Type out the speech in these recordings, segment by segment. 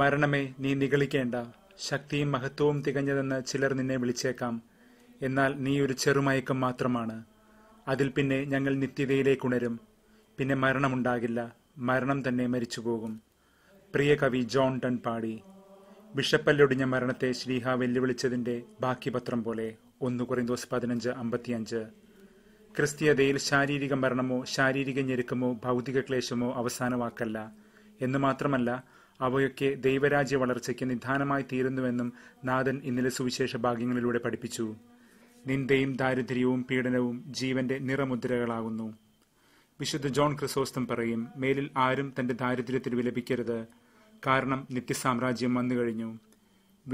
മരണമേ നീ നികളിക്കേണ്ട ശക്തിയും മഹത്വവും തികഞ്ഞതെന്ന് ചിലർ നിന്നെ വിളിച്ചേക്കാം എന്നാൽ നീ ഒരു ചെറുമയക്കം മാത്രമാണ് അതിൽ പിന്നെ ഞങ്ങൾ നിത്യതയിലേക്കുണരും പിന്നെ മരണമുണ്ടാകില്ല മരണം തന്നെ മരിച്ചുപോകും പ്രിയ കവി ജോൺ ടൺ പാടി ബിഷപ്പല്ലൊടിഞ്ഞ മരണത്തെ ശ്രീഹ വെല്ലുവിളിച്ചതിൻ്റെ ബാക്കി പത്രം പോലെ ഒന്ന് ദിവസം പതിനഞ്ച് അമ്പത്തിയഞ്ച് ക്രിസ്തീയതയിൽ ശാരീരിക മരണമോ ശാരീരിക ഞെരുക്കമോ ഭൗതിക ക്ലേശമോ അവസാനവാക്കല്ല എന്ന് മാത്രമല്ല അവയൊക്കെ ദൈവരാജ്യ വളർച്ചയ്ക്ക് നിധാനമായി തീരുന്നുവെന്നും നാഥൻ ഇന്നലെ സുവിശേഷ ഭാഗ്യങ്ങളിലൂടെ പഠിപ്പിച്ചു നിന്ദയും ദാരിദ്ര്യവും പീഡനവും ജീവന്റെ നിറമുദ്രകളാകുന്നു വിശുദ്ധ ജോൺ ക്രിസോസ്തം പറയും മേലിൽ ആരും തന്റെ ദാരിദ്ര്യത്തിൽ വിലപിക്കരുത് കാരണം നിത്യസാമ്രാജ്യം വന്നു കഴിഞ്ഞു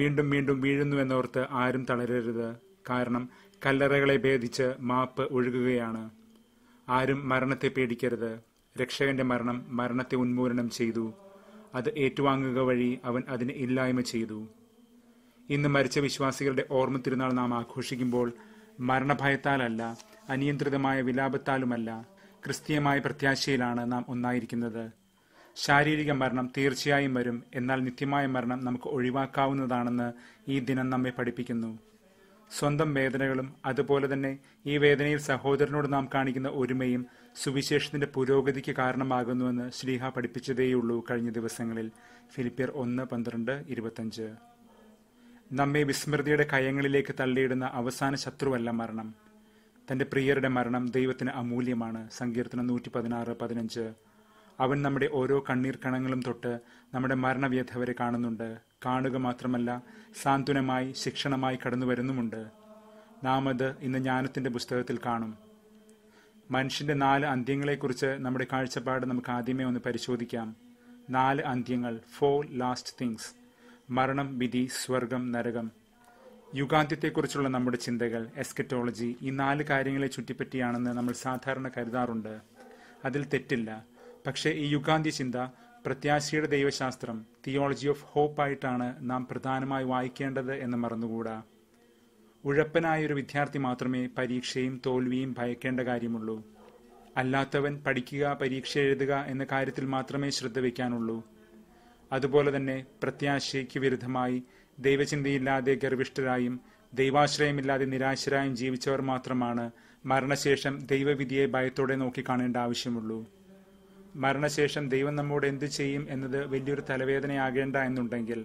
വീണ്ടും വീണ്ടും എന്നോർത്ത് ആരും തളരരുത് കാരണം കല്ലറകളെ ഭേദിച്ച് മാപ്പ് ഒഴുകുകയാണ് ആരും മരണത്തെ പേടിക്കരുത് രക്ഷകന്റെ മരണം മരണത്തെ ഉന്മൂലനം ചെയ്തു അത് ഏറ്റുവാങ്ങുക വഴി അവൻ അതിനെ ഇല്ലായ്മ ചെയ്തു ഇന്ന് മരിച്ച വിശ്വാസികളുടെ ഓർമ്മ തിരുനാൾ നാം ആഘോഷിക്കുമ്പോൾ മരണഭയത്താലല്ല അനിയന്ത്രിതമായ വിലാപത്താലുമല്ല ക്രിസ്തീയമായ പ്രത്യാശയിലാണ് നാം ഒന്നായിരിക്കുന്നത് ശാരീരിക മരണം തീർച്ചയായും വരും എന്നാൽ നിത്യമായ മരണം നമുക്ക് ഒഴിവാക്കാവുന്നതാണെന്ന് ഈ ദിനം നമ്മെ പഠിപ്പിക്കുന്നു സ്വന്തം വേദനകളും അതുപോലെ തന്നെ ഈ വേദനയിൽ സഹോദരനോട് നാം കാണിക്കുന്ന ഒരുമയും സുവിശേഷത്തിന്റെ പുരോഗതിക്ക് കാരണമാകുന്നുവെന്ന് ശ്ലീഹ പഠിപ്പിച്ചതേയുള്ളൂ കഴിഞ്ഞ ദിവസങ്ങളിൽ ഫിലിപ്പിയർ ഒന്ന് പന്ത്രണ്ട് ഇരുപത്തഞ്ച് നമ്മെ വിസ്മൃതിയുടെ കയങ്ങളിലേക്ക് തള്ളിയിടുന്ന അവസാന ശത്രുവല്ല മരണം തന്റെ പ്രിയരുടെ മരണം ദൈവത്തിന് അമൂല്യമാണ് സങ്കീർത്തനം നൂറ്റി പതിനാറ് പതിനഞ്ച് അവൻ നമ്മുടെ ഓരോ കണ്ണീർ കണങ്ങളും തൊട്ട് നമ്മുടെ മരണവ്യഥ വരെ കാണുന്നുണ്ട് കാണുക മാത്രമല്ല സാന്ത്വനമായി ശിക്ഷണമായി കടന്നു വരുന്നുമുണ്ട് നാം അത് ഇന്ന് ജ്ഞാനത്തിന്റെ പുസ്തകത്തിൽ കാണും മനുഷ്യന്റെ നാല് അന്ത്യങ്ങളെക്കുറിച്ച് നമ്മുടെ കാഴ്ചപ്പാട് നമുക്ക് ആദ്യമേ ഒന്ന് പരിശോധിക്കാം നാല് അന്ത്യങ്ങൾ ഫോർ ലാസ്റ്റ് തിങ്സ് മരണം വിധി സ്വർഗം നരകം യുഗാന്ത്യത്തെക്കുറിച്ചുള്ള നമ്മുടെ ചിന്തകൾ എസ്കറ്റോളജി ഈ നാല് കാര്യങ്ങളെ ചുറ്റിപ്പറ്റിയാണെന്ന് നമ്മൾ സാധാരണ കരുതാറുണ്ട് അതിൽ തെറ്റില്ല പക്ഷേ ഈ യുഗാന്ത്യ ചിന്ത പ്രത്യാശയുടെ ദൈവശാസ്ത്രം തിയോളജി ഓഫ് ഹോപ്പായിട്ടാണ് നാം പ്രധാനമായി വായിക്കേണ്ടത് എന്ന് മറന്നുകൂടാ ഉഴപ്പനായൊരു വിദ്യാർത്ഥി മാത്രമേ പരീക്ഷയും തോൽവിയും ഭയക്കേണ്ട കാര്യമുള്ളൂ അല്ലാത്തവൻ പഠിക്കുക പരീക്ഷ എഴുതുക എന്ന കാര്യത്തിൽ മാത്രമേ ശ്രദ്ധ വയ്ക്കാനുള്ളൂ അതുപോലെ തന്നെ പ്രത്യാശയ്ക്ക് വിരുദ്ധമായി ദൈവചിന്തയില്ലാതെ ഗർഭിഷ്ഠരായും ദൈവാശ്രയമില്ലാതെ നിരാശരായും ജീവിച്ചവർ മാത്രമാണ് മരണശേഷം ദൈവവിധിയെ ഭയത്തോടെ നോക്കിക്കാണേണ്ട ആവശ്യമുള്ളൂ മരണശേഷം ദൈവം നമ്മോട് എന്തു ചെയ്യും എന്നത് വലിയൊരു തലവേദനയാകേണ്ട എന്നുണ്ടെങ്കിൽ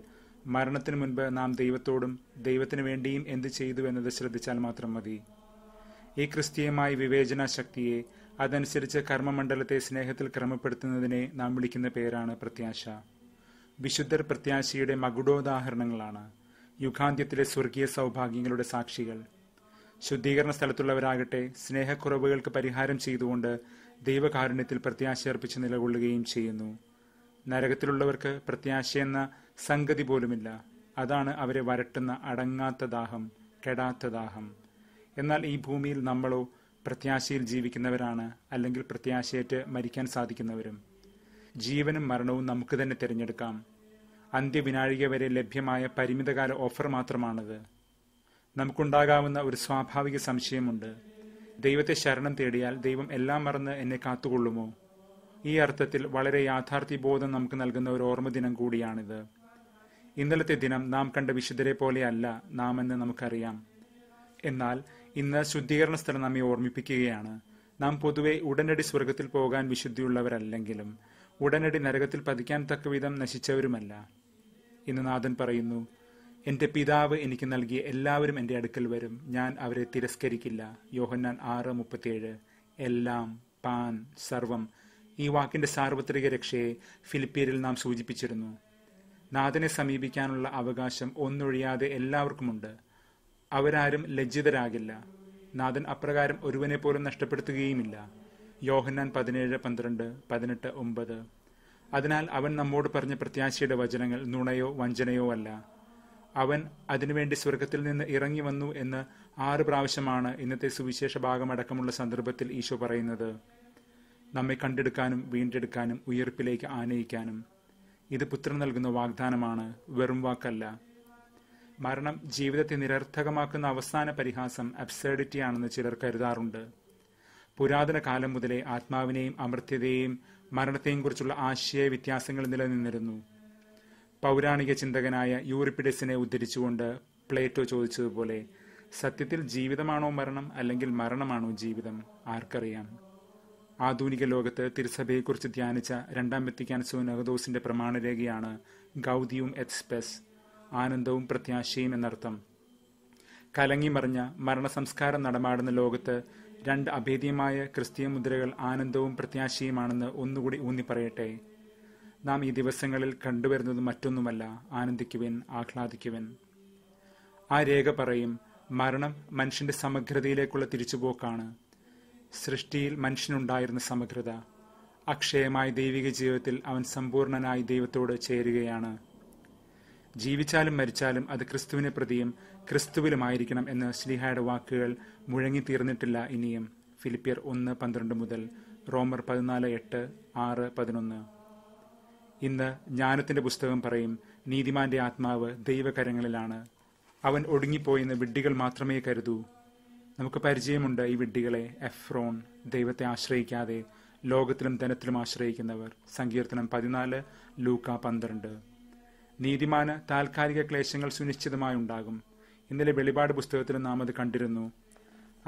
മരണത്തിനു മുൻപ് നാം ദൈവത്തോടും ദൈവത്തിനു വേണ്ടിയും എന്ത് ചെയ്തു എന്നത് ശ്രദ്ധിച്ചാൽ മാത്രം മതി ഈ ക്രിസ്തീയമായ വിവേചന ശക്തിയെ അതനുസരിച്ച് കർമ്മമണ്ഡലത്തെ സ്നേഹത്തിൽ ക്രമപ്പെടുത്തുന്നതിനെ നാം വിളിക്കുന്ന പേരാണ് പ്രത്യാശ വിശുദ്ധർ പ്രത്യാശയുടെ മകുടോദാഹരണങ്ങളാണ് യുഗാന്ത്യത്തിലെ സ്വർഗീയ സൗഭാഗ്യങ്ങളുടെ സാക്ഷികൾ ശുദ്ധീകരണ സ്ഥലത്തുള്ളവരാകട്ടെ സ്നേഹക്കുറവുകൾക്ക് പരിഹാരം ചെയ്തുകൊണ്ട് ദൈവകാരുണ്യത്തിൽ പ്രത്യാശ അർപ്പിച്ച് നിലകൊള്ളുകയും ചെയ്യുന്നു നരകത്തിലുള്ളവർക്ക് പ്രത്യാശയെന്ന സംഗതി പോലുമില്ല അതാണ് അവരെ വരട്ടുന്ന അടങ്ങാത്ത ദാഹം കെടാത്ത ദാഹം എന്നാൽ ഈ ഭൂമിയിൽ നമ്മളോ പ്രത്യാശയിൽ ജീവിക്കുന്നവരാണ് അല്ലെങ്കിൽ പ്രത്യാശയേറ്റ് മരിക്കാൻ സാധിക്കുന്നവരും ജീവനും മരണവും നമുക്ക് തന്നെ തിരഞ്ഞെടുക്കാം അന്ത്യവിനാഴിക വരെ ലഭ്യമായ പരിമിതകാല ഓഫർ മാത്രമാണത് നമുക്കുണ്ടാകാവുന്ന ഒരു സ്വാഭാവിക സംശയമുണ്ട് ദൈവത്തെ ശരണം തേടിയാൽ ദൈവം എല്ലാം മറന്ന് എന്നെ കാത്തുകൊള്ളുമോ ഈ അർത്ഥത്തിൽ വളരെ യാഥാർത്ഥ്യബോധം നമുക്ക് നൽകുന്ന ഒരു ഓർമ്മ ദിനം കൂടിയാണിത് ഇന്നലത്തെ ദിനം നാം കണ്ട വിശുദ്ധരെ പോലെയല്ല നാം എന്ന് നമുക്കറിയാം എന്നാൽ ഇന്ന് ശുദ്ധീകരണ സ്ഥലം നമ്മെ ഓർമ്മിപ്പിക്കുകയാണ് നാം പൊതുവെ ഉടനടി സ്വർഗത്തിൽ പോകാൻ വിശുദ്ധിയുള്ളവരല്ലെങ്കിലും ഉടനടി നരകത്തിൽ പതിക്കാൻ തക്കവിധം നശിച്ചവരുമല്ല ഇന്ന് നാഥൻ പറയുന്നു എന്റെ പിതാവ് എനിക്ക് നൽകിയ എല്ലാവരും എന്റെ അടുക്കൽ വരും ഞാൻ അവരെ തിരസ്കരിക്കില്ല യോഹന്നാൻ ആറ് മുപ്പത്തിയേഴ് എല്ലാം പാൻ സർവം ഈ വാക്കിന്റെ സാർവത്രിക രക്ഷയെ ഫിലിപ്പീരിൽ നാം സൂചിപ്പിച്ചിരുന്നു നാഥനെ സമീപിക്കാനുള്ള അവകാശം ഒന്നൊഴിയാതെ എല്ലാവർക്കുമുണ്ട് അവരാരും ലജ്ജിതരാകില്ല നാഥൻ അപ്രകാരം ഒരുവനെ പോലും നഷ്ടപ്പെടുത്തുകയുമില്ല യോഹന്നാൻ പതിനേഴ് പന്ത്രണ്ട് പതിനെട്ട് ഒമ്പത് അതിനാൽ അവൻ നമ്മോട് പറഞ്ഞ പ്രത്യാശയുടെ വചനങ്ങൾ നുണയോ വഞ്ചനയോ അല്ല അവൻ അതിനുവേണ്ടി സ്വർഗത്തിൽ നിന്ന് ഇറങ്ങി വന്നു എന്ന് ആറ് പ്രാവശ്യമാണ് ഇന്നത്തെ സുവിശേഷ ഭാഗമടക്കമുള്ള സന്ദർഭത്തിൽ ഈശോ പറയുന്നത് നമ്മെ കണ്ടെടുക്കാനും വീണ്ടെടുക്കാനും ഉയർപ്പിലേക്ക് ആനയിക്കാനും ഇത് പുത്രൻ നൽകുന്ന വാഗ്ദാനമാണ് വെറും വാക്കല്ല മരണം ജീവിതത്തെ നിരർത്ഥകമാക്കുന്ന അവസാന പരിഹാസം ആണെന്ന് ചിലർ കരുതാറുണ്ട് പുരാതന കാലം മുതലേ ആത്മാവിനെയും അമൃത്യതയെയും മരണത്തെയും കുറിച്ചുള്ള ആശയ വ്യത്യാസങ്ങൾ നിലനിന്നിരുന്നു പൗരാണിക ചിന്തകനായ യൂറിപ്പിഡസിനെ ഉദ്ധരിച്ചുകൊണ്ട് പ്ലേറ്റോ ചോദിച്ചതുപോലെ സത്യത്തിൽ ജീവിതമാണോ മരണം അല്ലെങ്കിൽ മരണമാണോ ജീവിതം ആർക്കറിയാം ആധുനിക ലോകത്ത് തിരുസഭയെക്കുറിച്ച് ധ്യാനിച്ച രണ്ടാം വെത്തിക്കാൻ സുനഹദോസിന്റെ പ്രമാണരേഖയാണ് ഗൗതിയും എക്സ്പ്രസ് ആനന്ദവും പ്രത്യാശയും എന്നർത്ഥം കലങ്ങിമറിഞ്ഞ മരണസംസ്കാരം നടമാടുന്ന ലോകത്ത് രണ്ട് അഭേദ്യമായ ക്രിസ്തീയ മുദ്രകൾ ആനന്ദവും പ്രത്യാശയുമാണെന്ന് ഒന്നുകൂടി പറയട്ടെ നാം ഈ ദിവസങ്ങളിൽ കണ്ടുവരുന്നത് മറ്റൊന്നുമല്ല ആനന്ദിക്കുവൻ ആഹ്ലാദിക്കുവൻ ആ രേഖ പറയും മരണം മനുഷ്യന്റെ സമഗ്രതയിലേക്കുള്ള തിരിച്ചുപോക്കാണ് സൃഷ്ടിയിൽ മനുഷ്യനുണ്ടായിരുന്ന സമഗ്രത അക്ഷയമായ ദൈവിക ജീവിതത്തിൽ അവൻ സമ്പൂർണനായി ദൈവത്തോട് ചേരുകയാണ് ജീവിച്ചാലും മരിച്ചാലും അത് ക്രിസ്തുവിനെ പ്രതിയും ക്രിസ്തുവിലുമായിരിക്കണം എന്ന് ശ്ലീഹായുടെ വാക്കുകൾ മുഴങ്ങി തീർന്നിട്ടില്ല ഇനിയും ഫിലിപ്പിയർ ഒന്ന് പന്ത്രണ്ട് മുതൽ റോമർ പതിനാല് എട്ട് ആറ് പതിനൊന്ന് ഇന്ന് ജ്ഞാനത്തിന്റെ പുസ്തകം പറയും നീതിമാന്റെ ആത്മാവ് ദൈവകരങ്ങളിലാണ് അവൻ ഒടുങ്ങിപ്പോയെന്ന് വിഡ്ഢികൾ മാത്രമേ കരുതൂ നമുക്ക് പരിചയമുണ്ട് ഈ വിഡ്ഢികളെ എഫ്രോൺ ദൈവത്തെ ആശ്രയിക്കാതെ ലോകത്തിലും ധനത്തിലും ആശ്രയിക്കുന്നവർ സങ്കീർത്തനം പതിനാല് ലൂക്ക പന്ത്രണ്ട് നീതിമാന് താൽക്കാലിക ക്ലേശങ്ങൾ സുനിശ്ചിതമായി ഉണ്ടാകും ഇന്നലെ വെളിപാട് പുസ്തകത്തിൽ നാം അത് കണ്ടിരുന്നു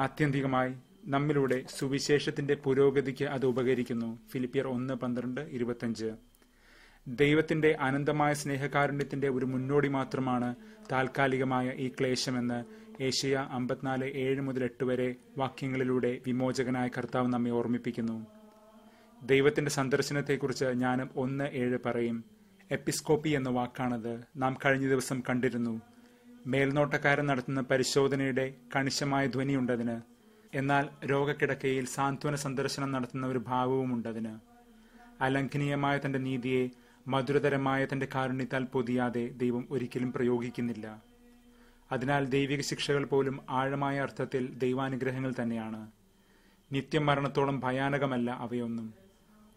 ആത്യന്തികമായി നമ്മിലൂടെ സുവിശേഷത്തിന്റെ പുരോഗതിക്ക് അത് ഉപകരിക്കുന്നു ഫിലിപ്പിയർ ഒന്ന് പന്ത്രണ്ട് ഇരുപത്തിയഞ്ച് ദൈവത്തിന്റെ അനന്തമായ സ്നേഹകാരുണ്യത്തിന്റെ ഒരു മുന്നോടി മാത്രമാണ് താൽക്കാലികമായ ഈ ക്ലേശമെന്ന് ഏഷ്യ അമ്പത്തിനാല് ഏഴ് മുതൽ എട്ട് വരെ വാക്യങ്ങളിലൂടെ വിമോചകനായ കർത്താവ് നമ്മെ ഓർമ്മിപ്പിക്കുന്നു ദൈവത്തിന്റെ സന്ദർശനത്തെക്കുറിച്ച് ഞാനും ഒന്ന് ഏഴ് പറയും എപ്പിസ്കോപ്പി എന്ന വാക്കാണത് നാം കഴിഞ്ഞ ദിവസം കണ്ടിരുന്നു മേൽനോട്ടക്കാരൻ നടത്തുന്ന പരിശോധനയുടെ കണിശമായ ധ്വനിയുണ്ടതിന് എന്നാൽ രോഗക്കിടക്കയിൽ സാന്ത്വന സന്ദർശനം നടത്തുന്ന ഒരു ഭാവവുമുണ്ടതിന് അലംഘനീയമായ തന്റെ നീതിയെ മധുരതരമായ തന്റെ കാരുണ്യത്താൽ പൊതിയാതെ ദൈവം ഒരിക്കലും പ്രയോഗിക്കുന്നില്ല അതിനാൽ ദൈവിക ശിക്ഷകൾ പോലും ആഴമായ അർത്ഥത്തിൽ ദൈവാനുഗ്രഹങ്ങൾ തന്നെയാണ് നിത്യം മരണത്തോളം ഭയാനകമല്ല അവയൊന്നും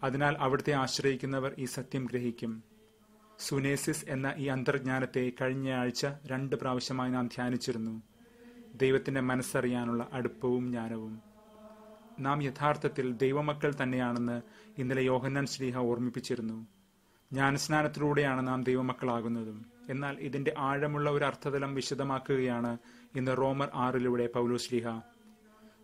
അതിനാൽ അവിടുത്തെ ആശ്രയിക്കുന്നവർ ഈ സത്യം ഗ്രഹിക്കും സുനേസിസ് എന്ന ഈ അന്തർജ്ഞാനത്തെ കഴിഞ്ഞയാഴ്ച രണ്ട് പ്രാവശ്യമായി നാം ധ്യാനിച്ചിരുന്നു ദൈവത്തിൻ്റെ മനസ്സറിയാനുള്ള അടുപ്പവും ജ്ഞാനവും നാം യഥാർത്ഥത്തിൽ ദൈവമക്കൾ തന്നെയാണെന്ന് ഇന്നലെ യോഹന്നാൻ ശ്രീഹ ഓർമ്മിപ്പിച്ചിരുന്നു ജ്ഞാനസ്നാനത്തിലൂടെയാണ് നാം ദൈവമക്കളാകുന്നതും എന്നാൽ ഇതിന്റെ ആഴമുള്ള ഒരു അർത്ഥതലം വിശദമാക്കുകയാണ് ഇന്ന് റോമർ ആറിലൂടെ പൗലോസ്ലിഹ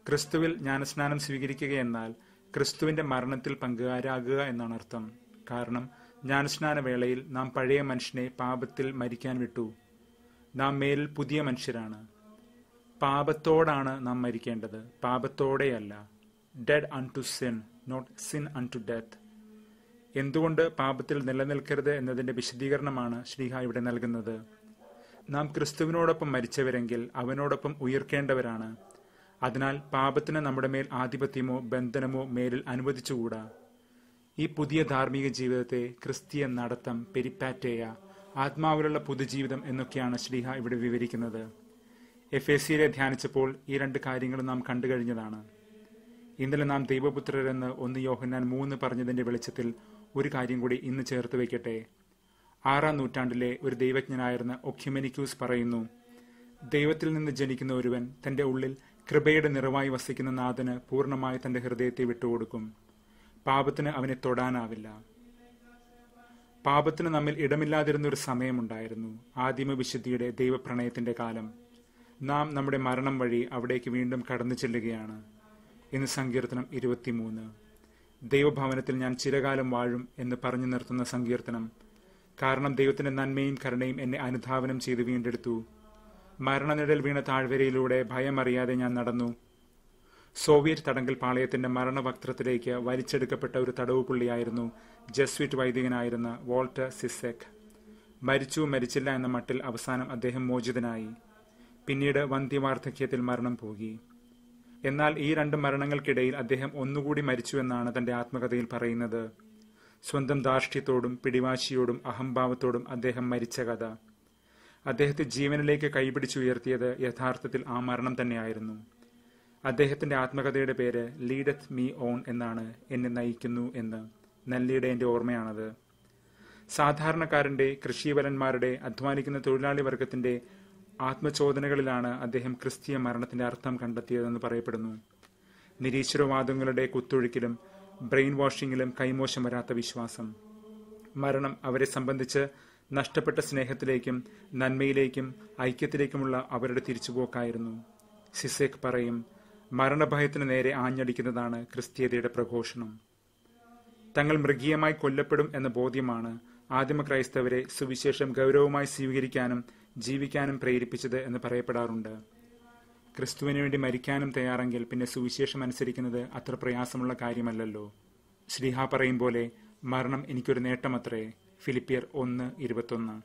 ക്രിസ്തുവിൽ ജ്ഞാനസ്നാനം സ്വീകരിക്കുക എന്നാൽ ക്രിസ്തുവിന്റെ മരണത്തിൽ പങ്കുകാരാകുക എന്നാണ് അർത്ഥം കാരണം ജ്ഞാനസ്നാന വേളയിൽ നാം പഴയ മനുഷ്യനെ പാപത്തിൽ മരിക്കാൻ വിട്ടു നാം മേലിൽ പുതിയ മനുഷ്യരാണ് പാപത്തോടാണ് നാം മരിക്കേണ്ടത് പാപത്തോടെയല്ല dead unto sin not sin unto death എന്തുകൊണ്ട് പാപത്തിൽ നിലനിൽക്കരുത് എന്നതിന്റെ വിശദീകരണമാണ് ശ്രീഹ ഇവിടെ നൽകുന്നത് നാം ക്രിസ്തുവിനോടൊപ്പം മരിച്ചവരെങ്കിൽ അവനോടൊപ്പം ഉയർക്കേണ്ടവരാണ് അതിനാൽ പാപത്തിന് നമ്മുടെ മേൽ ആധിപത്യമോ ബന്ധനമോ മേലിൽ അനുവദിച്ചുകൂടാ ഈ പുതിയ ധാർമ്മിക ജീവിതത്തെ ക്രിസ്തീയ നടത്തം പെരിപ്പാറ്റേയ ആത്മാവിലുള്ള പുതുജീവിതം എന്നൊക്കെയാണ് ശ്രീഹ ഇവിടെ വിവരിക്കുന്നത് എഫ് എ സിയിലെ ധ്യാനിച്ചപ്പോൾ ഈ രണ്ട് കാര്യങ്ങളും നാം കണ്ടു കഴിഞ്ഞതാണ് ഇന്നലെ നാം ദൈവപുത്രരെന്ന് ഒന്ന് യോഹന്നാൻ മൂന്ന് പറഞ്ഞതിന്റെ വെളിച്ചത്തിൽ ഒരു കാര്യം കൂടി ഇന്ന് ചേർത്ത് വയ്ക്കട്ടെ ആറാം നൂറ്റാണ്ടിലെ ഒരു ദൈവജ്ഞനായിരുന്ന ഒക്യുമെനിക്യൂസ് പറയുന്നു ദൈവത്തിൽ നിന്ന് ജനിക്കുന്ന ഒരുവൻ തന്റെ ഉള്ളിൽ കൃപയുടെ നിറവായി വസിക്കുന്ന നാഥന് പൂർണ്ണമായി തന്റെ ഹൃദയത്തെ വിട്ടുകൊടുക്കും പാപത്തിന് അവനെ തൊടാനാവില്ല പാപത്തിന് നമ്മിൽ ഇടമില്ലാതിരുന്ന ഒരു സമയമുണ്ടായിരുന്നു ആദിമ വിശുദ്ധിയുടെ ദൈവപ്രണയത്തിന്റെ കാലം നാം നമ്മുടെ മരണം വഴി അവിടേക്ക് വീണ്ടും കടന്നു ചെല്ലുകയാണ് ഇന്ന് സങ്കീർത്തനം ഇരുപത്തിമൂന്ന് ദൈവഭവനത്തിൽ ഞാൻ ചിരകാലം വാഴും എന്ന് പറഞ്ഞു നിർത്തുന്ന സങ്കീർത്തനം കാരണം ദൈവത്തിന്റെ നന്മയും കരുണയും എന്നെ അനുധാവനം ചെയ്ത് വീണ്ടെടുത്തു മരണനിഴൽ വീണ താഴ്വരയിലൂടെ ഭയമറിയാതെ ഞാൻ നടന്നു സോവിയറ്റ് തടങ്കൽ പാളയത്തിന്റെ മരണവക്രത്തിലേക്ക് വലിച്ചെടുക്കപ്പെട്ട ഒരു തടവുപുള്ളിയായിരുന്നു ജസ്വിറ്റ് വൈദികനായിരുന്ന വോൾട്ടർ സിസെക് മരിച്ചു മരിച്ചില്ല എന്ന മട്ടിൽ അവസാനം അദ്ദേഹം മോചിതനായി പിന്നീട് വന്ധ്യവാർദ്ധക്യത്തിൽ മരണം പോകി എന്നാൽ ഈ രണ്ട് മരണങ്ങൾക്കിടയിൽ അദ്ദേഹം ഒന്നുകൂടി മരിച്ചുവെന്നാണ് തന്റെ ആത്മകഥയിൽ പറയുന്നത് സ്വന്തം ധാർഷ്ട്യത്തോടും പിടിവാശിയോടും അഹംഭാവത്തോടും അദ്ദേഹം മരിച്ച കഥ അദ്ദേഹത്തെ ജീവനിലേക്ക് കൈപിടിച്ചുയർത്തിയത് യഥാർത്ഥത്തിൽ ആ മരണം തന്നെയായിരുന്നു അദ്ദേഹത്തിന്റെ ആത്മകഥയുടെ പേര് ലീഡത്ത് മീ ഓൺ എന്നാണ് എന്നെ നയിക്കുന്നു എന്ന് നല്ലിയുടെ എന്റെ ഓർമ്മയാണത് സാധാരണക്കാരന്റെ കൃഷിവലന്മാരുടെ അധ്വാനിക്കുന്ന തൊഴിലാളി വർഗത്തിന്റെ ആത്മചോദനകളിലാണ് അദ്ദേഹം ക്രിസ്തീയ മരണത്തിന്റെ അർത്ഥം കണ്ടെത്തിയതെന്ന് പറയപ്പെടുന്നു നിരീശ്വരവാദങ്ങളുടെ കുത്തൊഴുക്കിലും ബ്രെയിൻ വാഷിങ്ങിലും കൈമോശം വരാത്ത വിശ്വാസം മരണം അവരെ സംബന്ധിച്ച് നഷ്ടപ്പെട്ട സ്നേഹത്തിലേക്കും നന്മയിലേക്കും ഐക്യത്തിലേക്കുമുള്ള അവരുടെ തിരിച്ചുപോക്കായിരുന്നു സിസേക്ക് പറയും മരണഭയത്തിന് നേരെ ആഞ്ഞടിക്കുന്നതാണ് ക്രിസ്തീയതയുടെ പ്രഘോഷണം തങ്ങൾ മൃഗീയമായി കൊല്ലപ്പെടും എന്ന ബോധ്യമാണ് ആദിമ ക്രൈസ്തവരെ സുവിശേഷം ഗൗരവമായി സ്വീകരിക്കാനും ജീവിക്കാനും പ്രേരിപ്പിച്ചത് എന്ന് പറയപ്പെടാറുണ്ട് ക്രിസ്തുവിന് വേണ്ടി മരിക്കാനും തയ്യാറെങ്കിൽ പിന്നെ സുവിശേഷം അനുസരിക്കുന്നത് അത്ര പ്രയാസമുള്ള കാര്യമല്ലല്ലോ ശ്രീഹ പറയും പോലെ മരണം എനിക്കൊരു നേട്ടമത്രേ ഫിലിപ്പിയർ ഒന്ന് ഇരുപത്തൊന്ന്